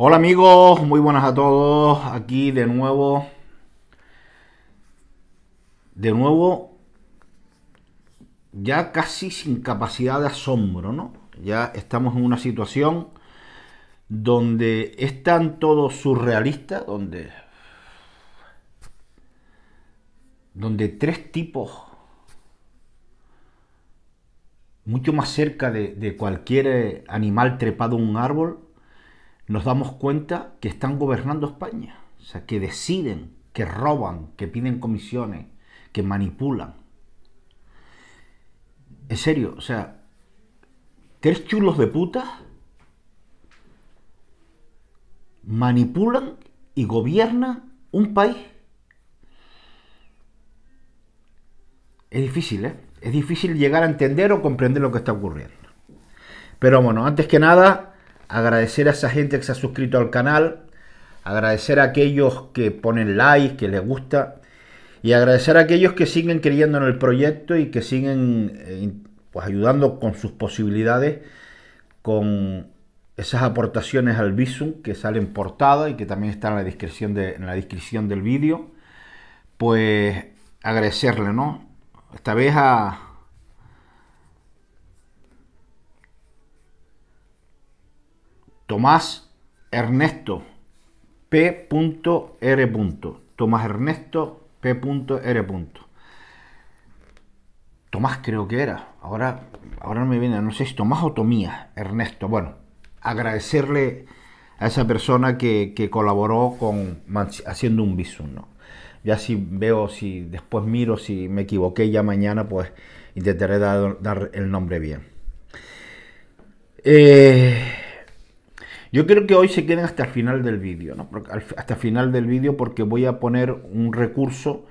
Hola amigos, muy buenas a todos. Aquí de nuevo. De nuevo, ya casi sin capacidad de asombro, ¿no? Ya estamos en una situación donde es todos todo surrealista, donde. donde tres tipos mucho más cerca de, de cualquier animal trepado a un árbol nos damos cuenta que están gobernando España, o sea, que deciden, que roban, que piden comisiones, que manipulan. En serio, o sea, tres chulos de putas manipulan y gobiernan un país. Es difícil, ¿eh? Es difícil llegar a entender o comprender lo que está ocurriendo. Pero bueno, antes que nada, agradecer a esa gente que se ha suscrito al canal, agradecer a aquellos que ponen like, que les gusta, y agradecer a aquellos que siguen creyendo en el proyecto y que siguen eh, pues, ayudando con sus posibilidades, con esas aportaciones al Visum que salen portada y que también están en la descripción, de, en la descripción del vídeo, pues agradecerle, ¿no? Esta vez a, Tomás Ernesto P.R. Tomás Ernesto P.R. Tomás creo que era. Ahora, ahora me viene, no sé si Tomás o Tomía Ernesto. Bueno, agradecerle a esa persona que, colaboró con haciendo un bisuno. Ya si veo, si después miro, si me equivoqué ya mañana, pues intentaré dar, dar el nombre bien. Eh, yo creo que hoy se queden hasta el final del vídeo, ¿no? hasta el final del vídeo porque voy a poner un recurso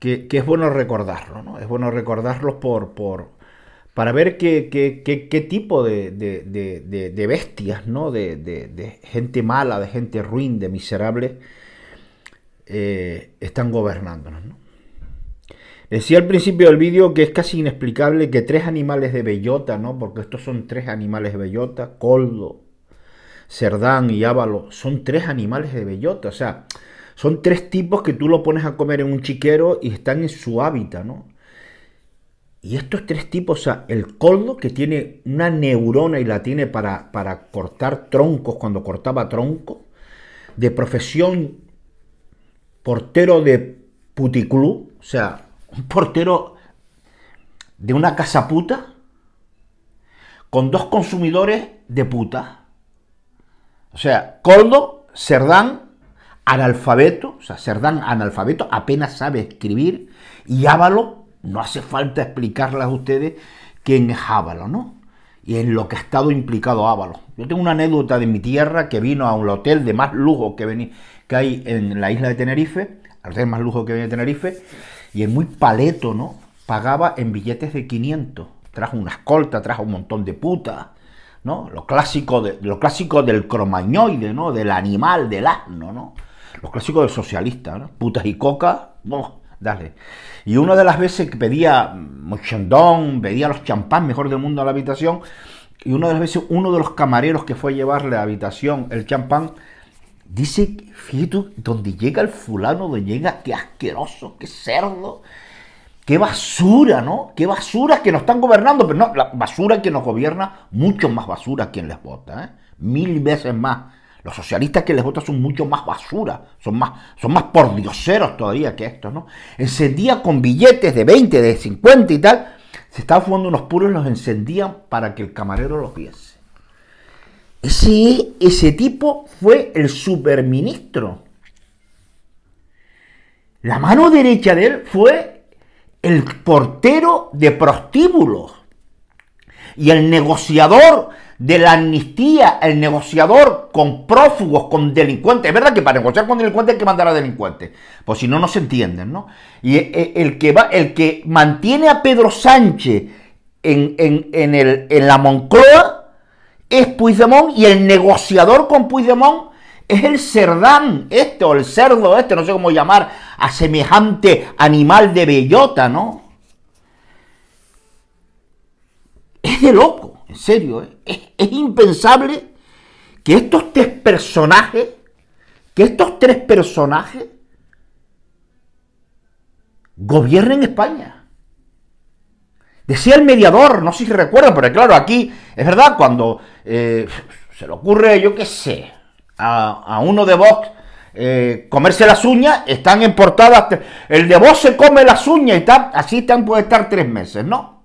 que, es bueno recordarlo, ¿no? Es bueno recordarlo por, para ver qué, tipo de, bestias, ¿no? De, gente mala, de gente ruin, de miserable eh, están gobernándonos, Decía al principio del vídeo que es casi inexplicable que tres animales de bellota, ¿no? Porque estos son tres animales de bellota, coldo, Cerdán y Ávalo, son tres animales de bellota, o sea, son tres tipos que tú lo pones a comer en un chiquero y están en su hábitat, ¿no? Y estos tres tipos, o sea, el coldo que tiene una neurona y la tiene para, para cortar troncos cuando cortaba tronco, de profesión portero de puticlú, o sea, un portero de una casa puta, con dos consumidores de puta, o sea, Coldo, Cerdán, analfabeto, o sea, Cerdán analfabeto, apenas sabe escribir, y Ávalo, no hace falta explicarles a ustedes quién es Ávalo, ¿no? Y en lo que ha estado implicado Ávalo. Yo tengo una anécdota de mi tierra que vino a un hotel de más lujo que, que hay en la isla de Tenerife, al hotel más lujo que viene de Tenerife, y es muy paleto, ¿no? Pagaba en billetes de 500, trajo una escolta, trajo un montón de putas, los clásicos de, lo clásico del cromañoide, ¿no? Del animal, del asno, ¿no? los clásicos del socialista, ¿no? Putas y coca, no dale. Y una de las veces que pedía mochendón, pedía los champán mejor del mundo a la habitación, y una de las veces uno de los camareros que fue a llevarle a la habitación el champán, dice, fíjate, donde llega el fulano, donde llega, qué asqueroso, qué cerdo, Qué basura, ¿no? Qué basura que nos están gobernando, pero no, la basura que nos gobierna, mucho más basura quien les vota, ¿eh? Mil veces más. Los socialistas que les votan son mucho más basura, son más, son más pordioseros todavía que estos, ¿no? Encendía con billetes de 20, de 50 y tal, se estaban fumando unos puros y los encendían para que el camarero los viese. Ese, ese tipo fue el superministro. La mano derecha de él fue el portero de prostíbulos y el negociador de la amnistía, el negociador con prófugos, con delincuentes. Es verdad que para negociar con delincuentes hay que mandar a delincuentes, pues si no, no se entienden, ¿no? Y eh, eh, el que, va, el que mantiene a Pedro Sánchez en, el, en la Moncloa es Puigdemont y el negociador con Puigdemont es el cerdán este o el cerdo este, no sé cómo llamar a semejante animal de bellota, ¿no? Es de loco, en serio. ¿eh? Es, impensable que estos tres personajes, que estos tres personajes gobiernen España. Decía el mediador, no sé si recuerdan, pero claro, aquí es verdad, cuando eh, se le ocurre, yo qué sé, a, uno de vos eh, comerse las uñas, están en El de Vox se come las uñas y está, así tan puede estar tres meses, ¿no?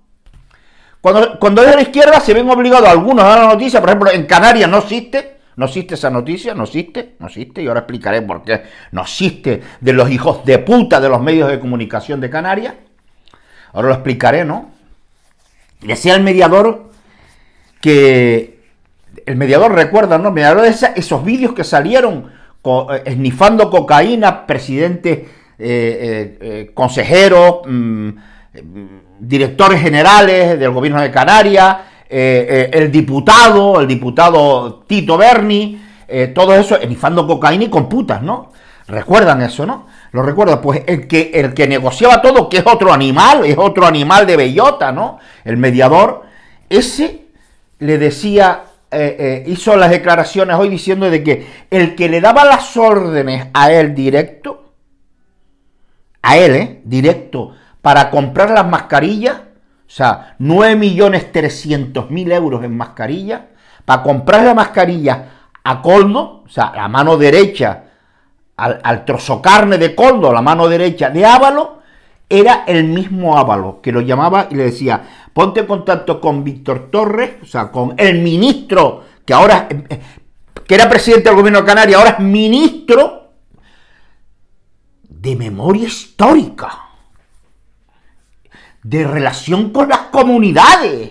Cuando, cuando es de la izquierda se ven obligados algunos a dar la noticia, por ejemplo, en Canarias no existe, no existe esa noticia, no existe, no existe, y ahora explicaré por qué no existe de los hijos de puta de los medios de comunicación de Canarias. Ahora lo explicaré, ¿no? Decía el mediador que el mediador recuerda, ¿no? me mediador de esos vídeos que salieron eh, esnifando cocaína, presidente, eh, eh, consejero, mm, mm, directores generales del gobierno de Canarias, el diputado, el diputado Tito Berni, todo eso esnifando cocaína y con putas, ¿no? Recuerdan eso, ¿no? lo recuerda, pues que, el que negociaba todo, que es otro animal, es otro animal de bellota, ¿no? El mediador, ese le decía eh, eh, hizo las declaraciones hoy diciendo de que el que le daba las órdenes a él directo, a él, eh, directo, para comprar las mascarillas, o sea, 9.300.000 euros en mascarillas, para comprar la mascarilla a Coldo, o sea, la mano derecha, al, al trozo carne de Coldo, la mano derecha de Ávalo, era el mismo Ávalo, que lo llamaba y le decía, ponte en contacto con Víctor Torres, o sea, con el ministro, que ahora, eh, que era presidente del gobierno de Canarias, ahora es ministro de memoria histórica, de relación con las comunidades.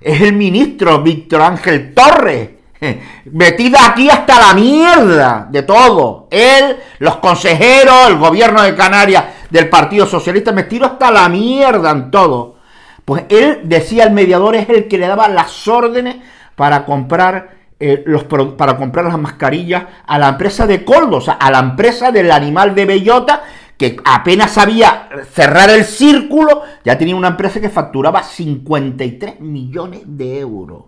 Es el ministro Víctor Ángel Torres, eh, metida aquí hasta la mierda de todo. Él, los consejeros, el gobierno de Canarias del Partido Socialista, me tiro hasta la mierda en todo. Pues él decía el mediador es el que le daba las órdenes para comprar eh, los, para comprar las mascarillas a la empresa de Coldo, o sea, a la empresa del animal de bellota que apenas sabía cerrar el círculo, ya tenía una empresa que facturaba 53 millones de euros.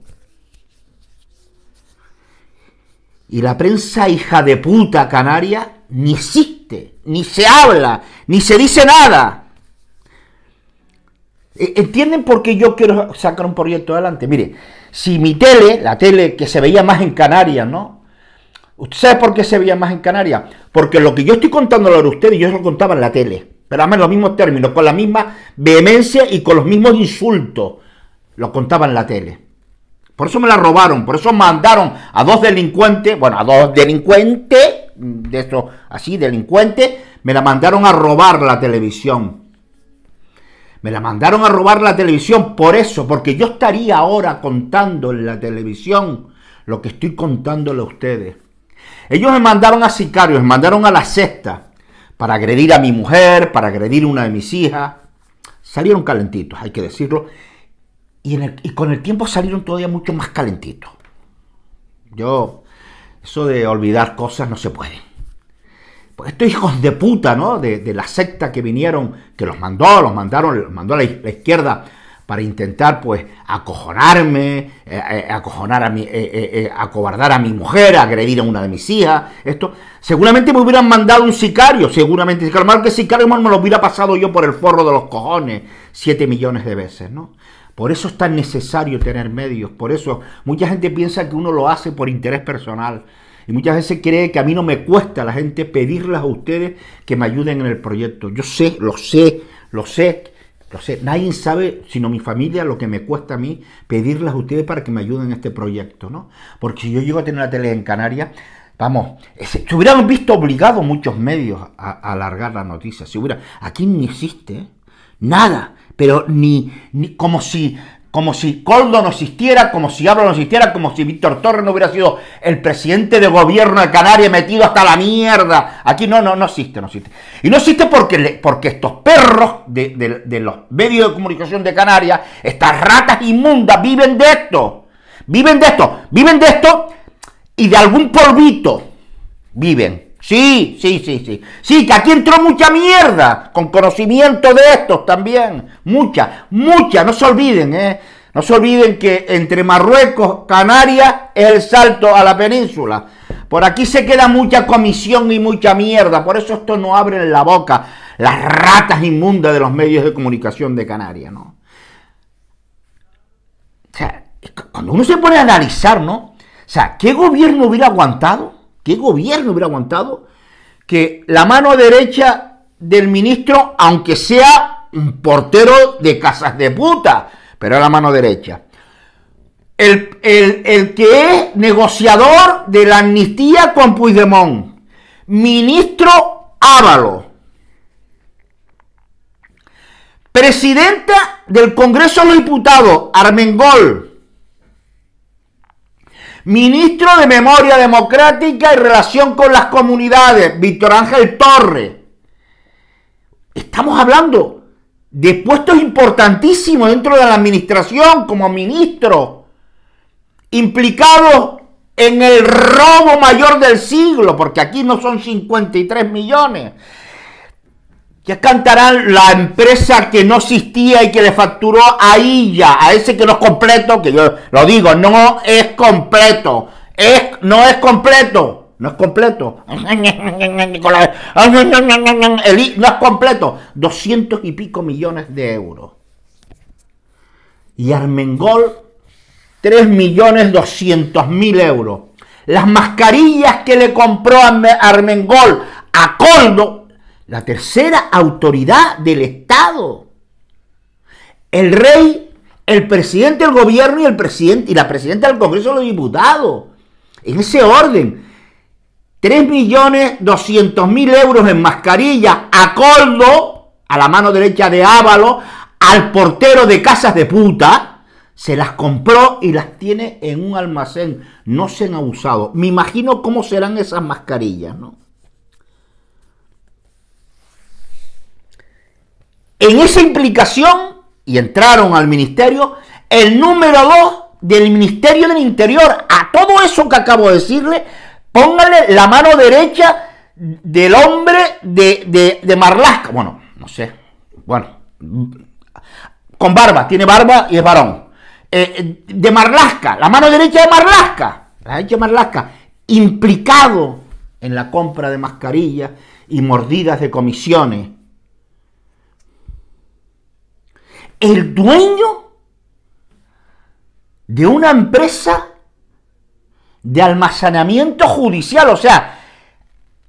Y la prensa hija de puta canaria ni existe, ni se habla, ni se dice nada. E, ¿Entienden por qué yo quiero sacar un proyecto adelante? Mire, si mi tele, la tele que se veía más en Canarias, ¿no? ¿Usted sabe por qué se veía más en Canarias? Porque lo que yo estoy contándolo a ustedes, yo lo contaba en la tele. Pero además en los mismos términos, con la misma vehemencia y con los mismos insultos. Lo contaba en la tele. Por eso me la robaron, por eso mandaron a dos delincuentes, bueno, a dos delincuentes de así, delincuente me la mandaron a robar la televisión. Me la mandaron a robar la televisión por eso, porque yo estaría ahora contando en la televisión lo que estoy contándole a ustedes. Ellos me mandaron a sicarios, me mandaron a la cesta para agredir a mi mujer, para agredir a una de mis hijas. Salieron calentitos, hay que decirlo. Y, y con el tiempo salieron todavía mucho más calentitos. Yo eso de olvidar cosas no se puede. Pues estos hijos de puta, ¿no? De, la secta que vinieron, que los mandó, los mandaron, los mandó a la, izquierda para intentar, pues, acojonarme, eh, eh, acojonar a mi, eh, acobardar a mi mujer, agredir a una de mis hijas. Esto, seguramente me hubieran mandado un sicario, seguramente. mal que sicario me lo hubiera pasado yo por el forro de los cojones siete millones de veces, ¿no? Por eso es tan necesario tener medios. Por eso mucha gente piensa que uno lo hace por interés personal. Y muchas veces cree que a mí no me cuesta la gente pedirles a ustedes que me ayuden en el proyecto. Yo sé, lo sé, lo sé, lo sé. Nadie sabe, sino mi familia, lo que me cuesta a mí pedirles a ustedes para que me ayuden en este proyecto, ¿no? Porque si yo llego a tener la tele en Canarias, Vamos, se, hubieran visto obligados muchos medios a, alargar la noticia. Si hubiera, aquí ni existe ¿eh? nada pero ni, ni como si como si Coldo no existiera, como si Álvaro no existiera, como si Víctor Torres no hubiera sido el presidente de gobierno de Canarias metido hasta la mierda. Aquí no, no, no existe, no existe. Y no existe porque, porque estos perros de, de los medios de comunicación de Canarias, estas ratas inmundas, viven de esto. Viven de esto, viven de esto y de algún polvito viven. Sí, sí, sí, sí. Sí, que aquí entró mucha mierda, con conocimiento de estos también. Mucha, mucha, no se olviden, ¿eh? No se olviden que entre Marruecos, Canarias, es el salto a la península. Por aquí se queda mucha comisión y mucha mierda, por eso esto no abre la boca las ratas inmundas de los medios de comunicación de Canarias, ¿no? O sea, cuando uno se pone a analizar, ¿no? O sea, ¿qué gobierno hubiera aguantado? ¿Qué gobierno hubiera aguantado que la mano derecha del ministro, aunque sea un portero de casas de puta, pero es la mano derecha, el, que es negociador de la amnistía con Puigdemont, ministro Ávalo, presidenta del Congreso de los Diputados, Armengol, Ministro de Memoria Democrática y Relación con las Comunidades, Víctor Ángel Torres. Estamos hablando de puestos importantísimos dentro de la administración como ministro, implicado en el robo mayor del siglo, porque aquí no son 53 millones, cantarán la empresa que no existía y que le facturó a ella, a ese que no es completo, que yo lo digo, no es completo, es, no es completo, no es completo, no es completo, doscientos y pico millones de euros. Y Armengol, tres millones doscientos mil euros. Las mascarillas que le compró a Armengol a Coldo, la tercera autoridad del Estado. El rey, el presidente del gobierno y, el presidente, y la presidenta del Congreso de los Diputados. En ese orden, 3.200.000 euros en mascarilla a Coldo, a la mano derecha de Ávalo, al portero de casas de puta, se las compró y las tiene en un almacén. No se han abusado. Me imagino cómo serán esas mascarillas, ¿no? En esa implicación, y entraron al ministerio, el número dos del Ministerio del Interior, a todo eso que acabo de decirle, póngale la mano derecha del hombre de, de, Marlasca. Bueno, no sé. Bueno, con barba, tiene barba y es varón. Eh, de Marlasca, la mano derecha de Marlasca, la derecha de Marlasca, implicado en la compra de mascarillas y mordidas de comisiones el dueño de una empresa de almacenamiento judicial. O sea,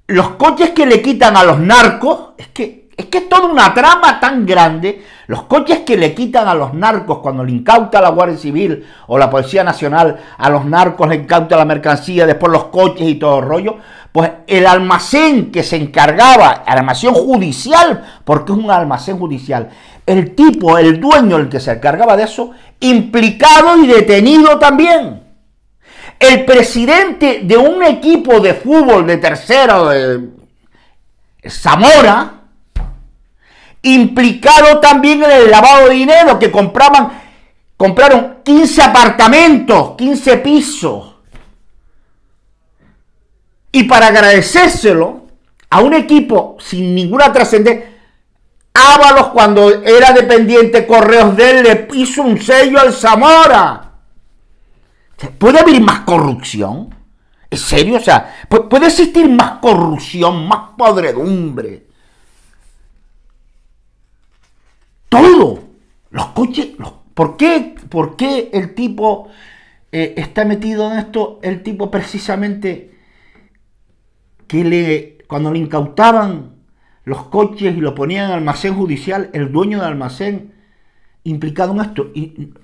los coches que le quitan a los narcos, es que es que es toda una trama tan grande. Los coches que le quitan a los narcos cuando le incauta la Guardia Civil o la Policía Nacional, a los narcos le incauta la mercancía, después los coches y todo el rollo. Pues el almacén que se encargaba, almacén judicial, porque es un almacén judicial, el tipo, el dueño, el que se encargaba de eso, implicado y detenido también. El presidente de un equipo de fútbol de tercera, Zamora, implicado también en el lavado de dinero, que compraban, compraron 15 apartamentos, 15 pisos. Y para agradecérselo a un equipo sin ninguna trascendencia, Ábalos cuando era dependiente Correos de él le hizo un sello al Zamora. ¿Puede haber más corrupción? ¿En serio? O sea, ¿puede existir más corrupción, más podredumbre? todo. Los coches, ¿por, qué, el tipo eh, está metido en esto? El tipo precisamente que le, cuando le incautaban los coches y lo ponían en almacén judicial, el dueño del almacén implicado en esto. Y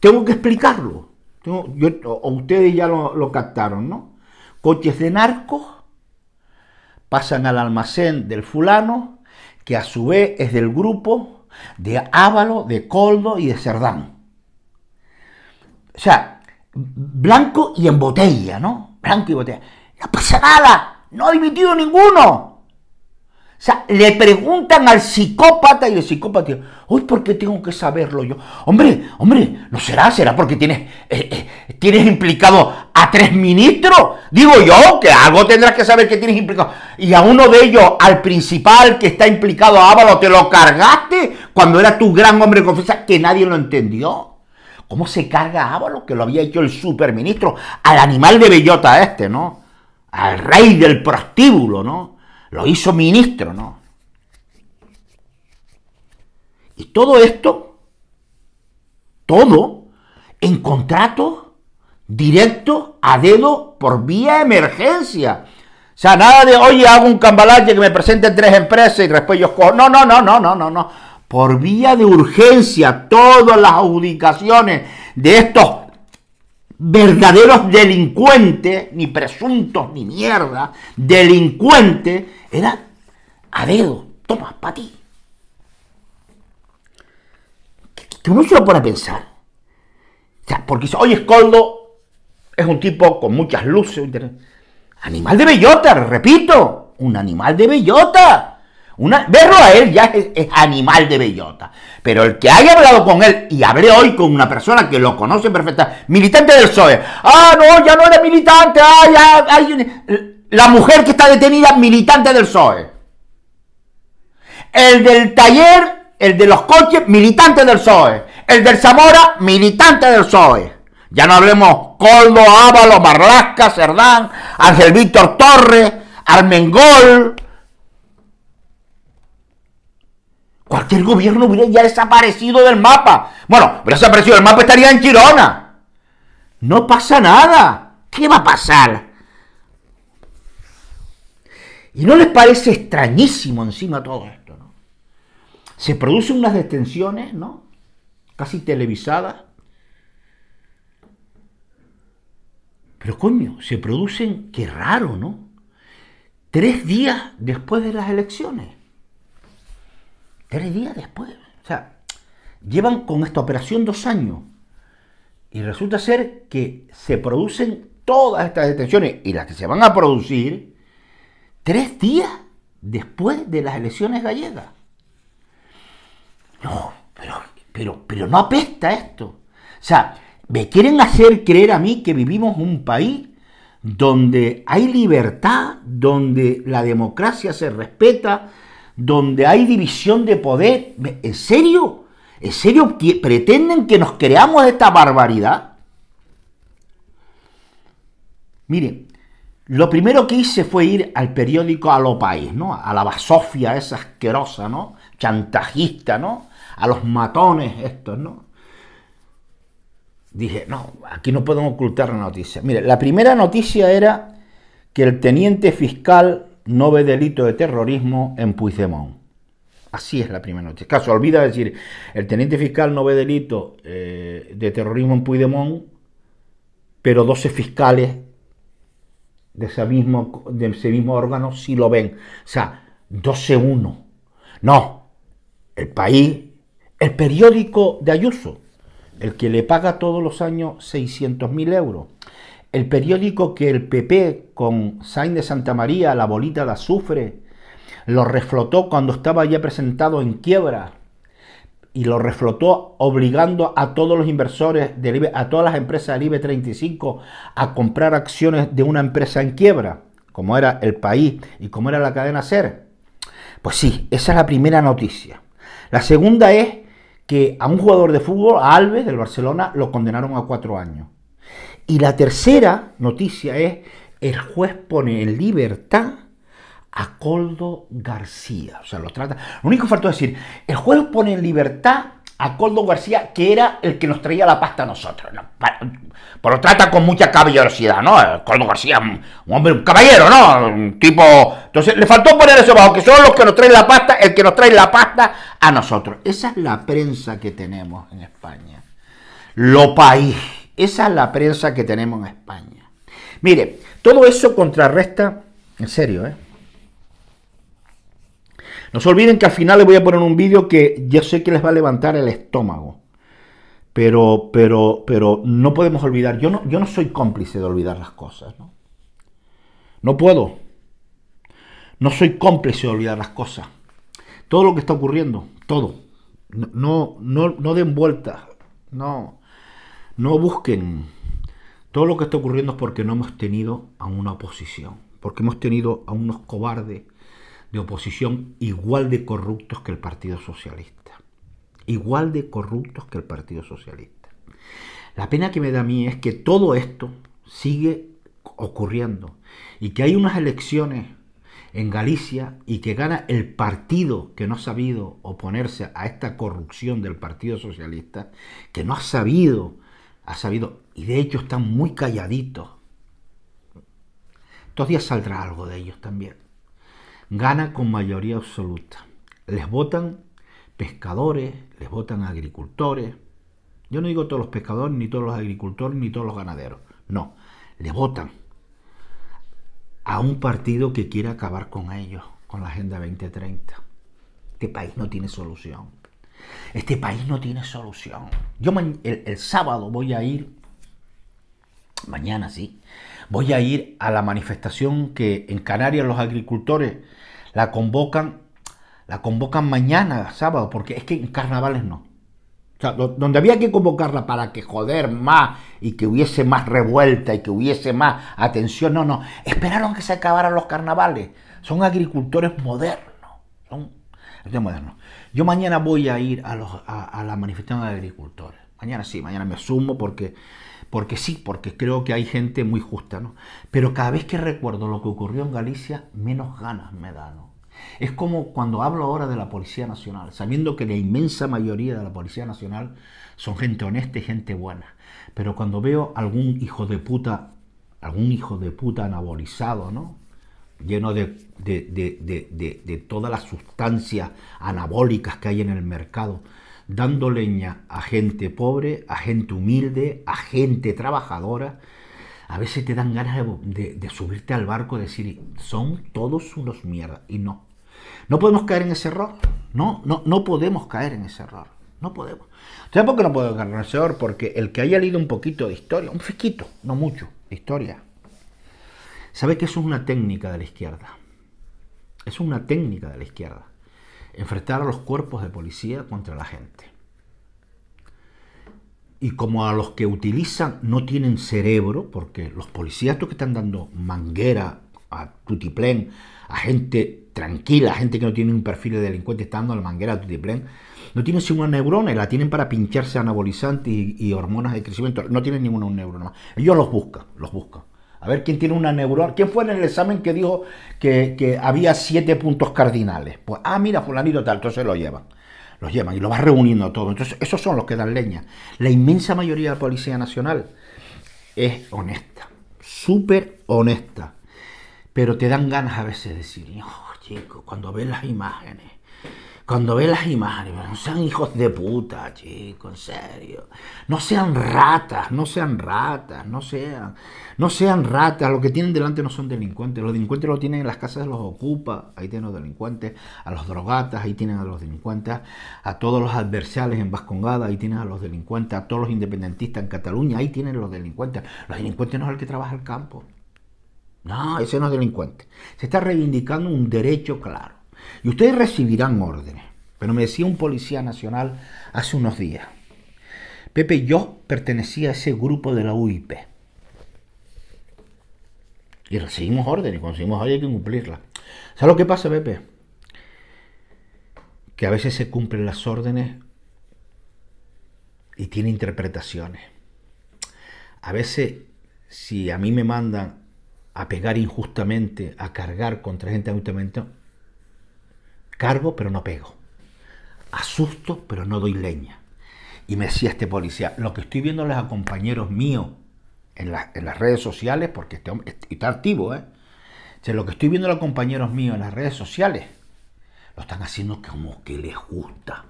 tengo que explicarlo. Tengo, o ustedes ya lo, lo captaron, ¿no? Coches de narcos pasan al almacén del fulano, que a su vez es del grupo de Ávalo, de Coldo y de Cerdán. O sea, blanco y en botella, ¿no? Blanco y botella. No pasa nada, no ha dimitido ninguno. O sea, le preguntan al psicópata y el psicópata dice, uy, ¿por qué tengo que saberlo yo? Hombre, hombre, ¿no será? ¿Será porque tienes, eh, eh, tienes implicado a tres ministros? Digo yo, que algo tendrás que saber que tienes implicado. Y a uno de ellos, al principal que está implicado a Ávalo, te lo cargaste cuando era tu gran hombre de confianza que nadie lo entendió. ¿Cómo se carga lo que lo había hecho el superministro, al animal de bellota este, ¿no? Al rey del prostíbulo, ¿no? Lo hizo ministro, ¿no? Y todo esto, todo, en contrato directo a dedo por vía emergencia. O sea, nada de, oye, hago un cambalache que me presenten tres empresas y después yo cojo. No, no, no, no, no, no, no por vía de urgencia todas las adjudicaciones de estos verdaderos delincuentes, ni presuntos ni mierda, delincuentes, eran a dedo, toma, para ti. Que uno se lo pone a pensar. O sea, porque hoy Escoldo es un tipo con muchas luces. Animal de bellota, repito, un animal de bellota. Una, verlo a él ya es, animal de bellota. Pero el que haya hablado con él, y hablé hoy con una persona que lo conoce perfectamente, militante del PSOE. Ah, no, ya no era militante. la mujer que está detenida, militante del PSOE. El del taller, el de los coches, militante del PSOE. El del Zamora, militante del PSOE. Ya no hablemos Coldo, Ávalo, Marlasca, Cerdán, Ángel Víctor Torres, Armengol. cualquier gobierno hubiera ya desaparecido del mapa. Bueno, hubiera desaparecido del mapa, estaría en Girona. No pasa nada. ¿Qué va a pasar? ¿Y no les parece extrañísimo encima todo esto? ¿no? Se producen unas detenciones, ¿no? Casi televisadas. Pero coño, se producen, qué raro, ¿no? Tres días después de las elecciones. Tres días después. O sea, llevan con esta operación dos años. Y resulta ser que se producen todas estas detenciones y las que se van a producir tres días después de las elecciones gallegas. No, pero, pero, no apesta esto. O sea, me quieren hacer creer a mí que vivimos un país donde hay libertad, donde la democracia se respeta, donde hay división de poder. ¿En serio? ¿En serio pretenden que nos creamos esta barbaridad? Mire, lo primero que hice fue ir al periódico A lo País, ¿no? A la basofia esa asquerosa, ¿no? Chantajista, ¿no? A los matones estos, ¿no? Dije, no, aquí no pueden ocultar la noticia. Mire, la primera noticia era que el teniente fiscal no ve delito de terrorismo en Puigdemont. Así es la primera noche. Caso, olvida decir, el teniente fiscal no ve delito eh, de terrorismo en Puigdemont, pero 12 fiscales de ese, mismo, de ese mismo órgano sí lo ven. O sea, 12-1. No, el país, el periódico de Ayuso, el que le paga todos los años mil euros el periódico que el PP con Sainz de Santa María, la bolita de azufre, lo reflotó cuando estaba ya presentado en quiebra y lo reflotó obligando a todos los inversores, de a todas las empresas del IBE 35 a comprar acciones de una empresa en quiebra, como era el país y como era la cadena SER. Pues sí, esa es la primera noticia. La segunda es que a un jugador de fútbol, a Alves del Barcelona, lo condenaron a cuatro años. Y la tercera noticia es, el juez pone en libertad a Coldo García. O sea, lo trata... Lo único que faltó decir, el juez pone en libertad a Coldo García, que era el que nos traía la pasta a nosotros. Pero pues lo trata con mucha caballerosidad, ¿no? Coldo García, un hombre, un caballero, ¿no? Un tipo... Entonces, le faltó poner eso bajo, que son los que nos traen la pasta, el que nos trae la pasta a nosotros. Esa es la prensa que tenemos en España. Lo país. Esa es la prensa que tenemos en España. Mire, todo eso contrarresta, en serio, ¿eh? No se olviden que al final les voy a poner un vídeo que yo sé que les va a levantar el estómago. Pero, pero, pero no podemos olvidar. Yo no, yo no soy cómplice de olvidar las cosas, ¿no? No puedo. No soy cómplice de olvidar las cosas. Todo lo que está ocurriendo, todo. No, no, no den vuelta. No. No busquen. Todo lo que está ocurriendo es porque no hemos tenido a una oposición, porque hemos tenido a unos cobardes de oposición igual de corruptos que el Partido Socialista. Igual de corruptos que el Partido Socialista. La pena que me da a mí es que todo esto sigue ocurriendo y que hay unas elecciones en Galicia y que gana el partido que no ha sabido oponerse a esta corrupción del Partido Socialista, que no ha sabido ha sabido, y de hecho están muy calladitos. Todos días saldrá algo de ellos también. Gana con mayoría absoluta. Les votan pescadores, les votan agricultores. Yo no digo todos los pescadores, ni todos los agricultores, ni todos los ganaderos. No, les votan a un partido que quiere acabar con ellos, con la Agenda 2030. Este país no tiene solución. Este país no tiene solución. Yo el, sábado voy a ir, mañana sí, voy a ir a la manifestación que en Canarias los agricultores la convocan, la convocan mañana, sábado, porque es que en carnavales no. O sea, donde había que convocarla para que joder más y que hubiese más revuelta y que hubiese más atención, no, no. Esperaron que se acabaran los carnavales. Son agricultores modernos. Son yo mañana voy a ir a, la manifestación de agricultores. Mañana sí, mañana me sumo porque, porque sí, porque creo que hay gente muy justa, ¿no? Pero cada vez que recuerdo lo que ocurrió en Galicia, menos ganas me da, Es como cuando hablo ahora de la Policía Nacional, sabiendo que la inmensa mayoría de la Policía Nacional son gente honesta y gente buena. Pero cuando veo algún hijo de puta, algún hijo de puta anabolizado, ¿no? lleno de, de, todas las sustancias anabólicas que hay en el mercado, dando leña a gente pobre, a gente humilde, a gente trabajadora. A veces te dan ganas de, subirte al barco y decir, son todos unos mierdas Y no. No podemos caer en ese error. No, no, no podemos caer en ese error. No podemos. ¿Sabes por qué no podemos caer en ese error? Porque el que haya leído un poquito de historia, un fresquito no mucho, de historia, Sabe que eso es una técnica de la izquierda. Es una técnica de la izquierda. Enfrentar a los cuerpos de policía contra la gente. Y como a los que utilizan no tienen cerebro, porque los policías que están dando manguera a tutiplén, a gente tranquila, a gente que no tiene un perfil de delincuente, están dando la manguera a tutiplén, no tienen ninguna una neurona y la tienen para pincharse anabolizantes y, y hormonas de crecimiento, no tienen ninguna neurona más. Ellos los buscan, los buscan. A ver quién tiene una neurona. ¿Quién fue en el examen que dijo que, había siete puntos cardinales? Pues, ah, mira, fulanito tal, entonces lo llevan. Los llevan y lo vas reuniendo todo. Entonces, esos son los que dan leña. La inmensa mayoría de la Policía Nacional es honesta, súper honesta. Pero te dan ganas a veces de decir, oh, chico, cuando ves las imágenes cuando ve las imágenes, no sean hijos de puta, chicos, en serio. No sean ratas, no sean ratas, no sean, no sean ratas. Lo que tienen delante no son delincuentes. Los delincuentes lo tienen en las casas de los ocupa, ahí tienen los delincuentes, a los drogatas, ahí tienen a los delincuentes, a todos los adversales en Vascongada, ahí tienen a los delincuentes, a todos los independentistas en Cataluña, ahí tienen los delincuentes. Los delincuentes no es el que trabaja el campo. No, ese no es delincuente. Se está reivindicando un derecho claro. Y ustedes recibirán órdenes. Pero me decía un policía nacional hace unos días, Pepe, yo pertenecía a ese grupo de la UIP. Y recibimos órdenes, conseguimos hoy hay que cumplirlas. ¿Sabes lo que pasa, Pepe? Que a veces se cumplen las órdenes y tiene interpretaciones. A veces, si a mí me mandan a pegar injustamente, a cargar contra gente injustamente, Cargo pero no pego. Asusto pero no doy leña. Y me decía este policía, lo que estoy viendo a compañeros míos en, las redes sociales, porque este hombre este, está activo, ¿eh? lo que estoy viendo a los compañeros míos en las redes sociales, lo están haciendo como que les gusta.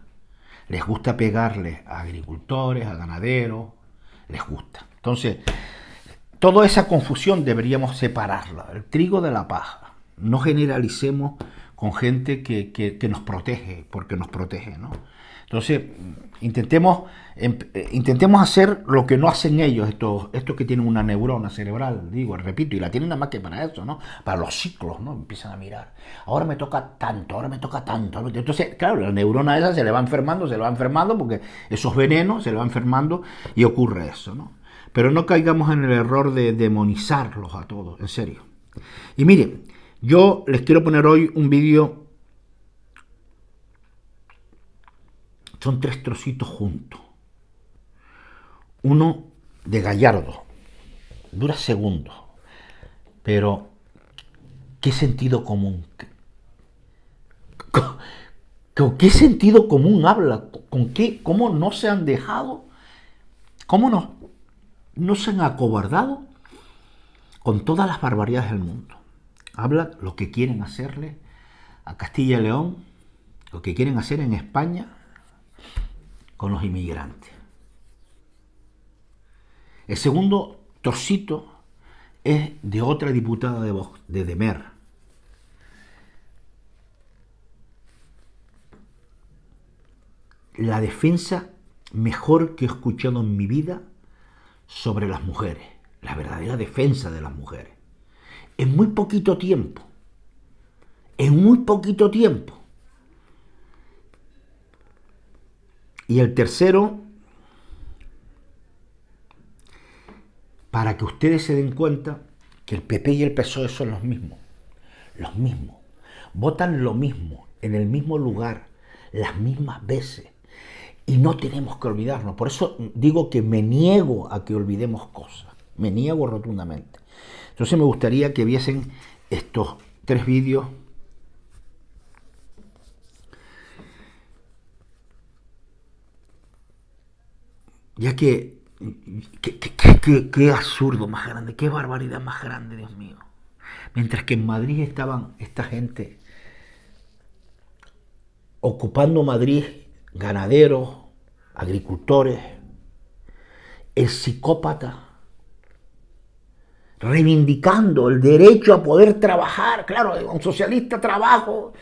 Les gusta pegarle a agricultores, a ganaderos, les gusta. Entonces, toda esa confusión deberíamos separarla, el trigo de la paja. No generalicemos con gente que, nos protege, porque nos protege, ¿no? Entonces, intentemos, em-, eh, intentemos hacer lo que no hacen ellos, estos, estos que tienen una neurona cerebral, digo, repito, y la tienen nada más que para eso, ¿no? Para los ciclos, ¿no? Empiezan a mirar. Ahora me toca tanto, ahora me toca tanto. Entonces, claro, la neurona esa se le va enfermando, se le va enfermando, porque esos venenos se le van enfermando y ocurre eso, ¿no? Pero no caigamos en el error de demonizarlos a todos, en serio. Y mire, yo les quiero poner hoy un vídeo. Son tres trocitos juntos. Uno de Gallardo. Dura segundos. Pero, ¿qué sentido común? ¿Con qué sentido común habla? ¿Con qué? ¿Cómo no se han dejado? ¿Cómo no, no se han acobardado con todas las barbaridades del mundo? Habla lo que quieren hacerle a Castilla y León, lo que quieren hacer en España con los inmigrantes. El segundo torcito es de otra diputada de, de Demer. La defensa mejor que he escuchado en mi vida sobre las mujeres, la verdadera defensa de las mujeres en muy poquito tiempo, en muy poquito tiempo. Y el tercero, para que ustedes se den cuenta que el PP y el PSOE son los mismos, los mismos, votan lo mismo, en el mismo lugar, las mismas veces. Y no tenemos que olvidarnos. Por eso digo que me niego a que olvidemos cosas. Me niego rotundamente. Entonces me gustaría que viesen estos tres vídeos. Ya que qué, absurdo más grande, qué barbaridad más grande, Dios mío. Mientras que en Madrid estaban esta gente ocupando Madrid, ganaderos, agricultores, el psicópata reivindicando el derecho a poder trabajar. Claro, un socialista trabajo.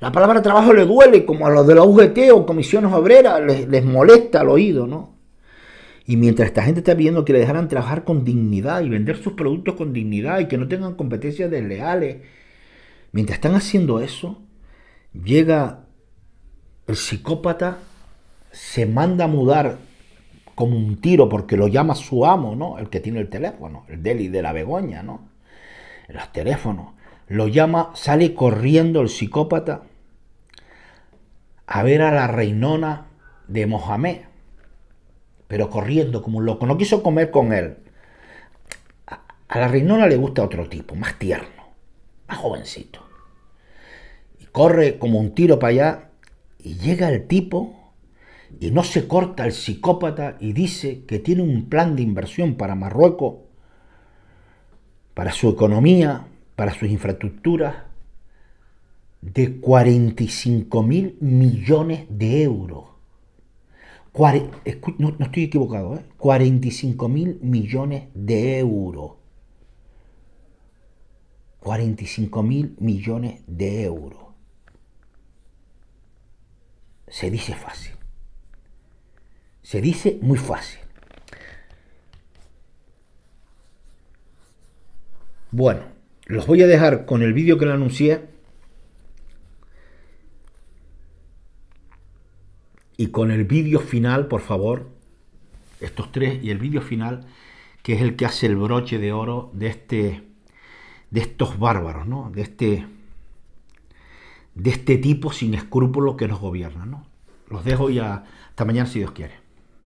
La palabra trabajo le duele, como a los de la UGT o comisiones obreras, les, molesta al oído, ¿no? Y mientras esta gente está pidiendo que le dejaran trabajar con dignidad y vender sus productos con dignidad y que no tengan competencias desleales, mientras están haciendo eso, llega el psicópata, se manda a mudar como un tiro porque lo llama su amo, ¿no? El que tiene el teléfono, el deli de la Begoña, ¿no? Los teléfonos. Lo llama, sale corriendo el psicópata a ver a la reinona de Mohamed, pero corriendo como un loco. No quiso comer con él. A la reinona le gusta otro tipo, más tierno, más jovencito. Y corre como un tiro para allá y llega el tipo y no se corta el psicópata y dice que tiene un plan de inversión para Marruecos, para su economía, para sus infraestructuras, de 45 mil millones de euros. no, estoy equivocado, ¿eh? 45 mil millones de euros. 45 mil millones de euros. Se dice fácil. Se dice muy fácil. Bueno, los voy a dejar con el vídeo que le anuncié. Y con el vídeo final, por favor. Estos tres y el vídeo final, que es el que hace el broche de oro de este. de estos bárbaros, ¿no? De este. de este tipo sin escrúpulos que nos gobierna, ¿no? Los dejo ya hasta mañana si Dios quiere.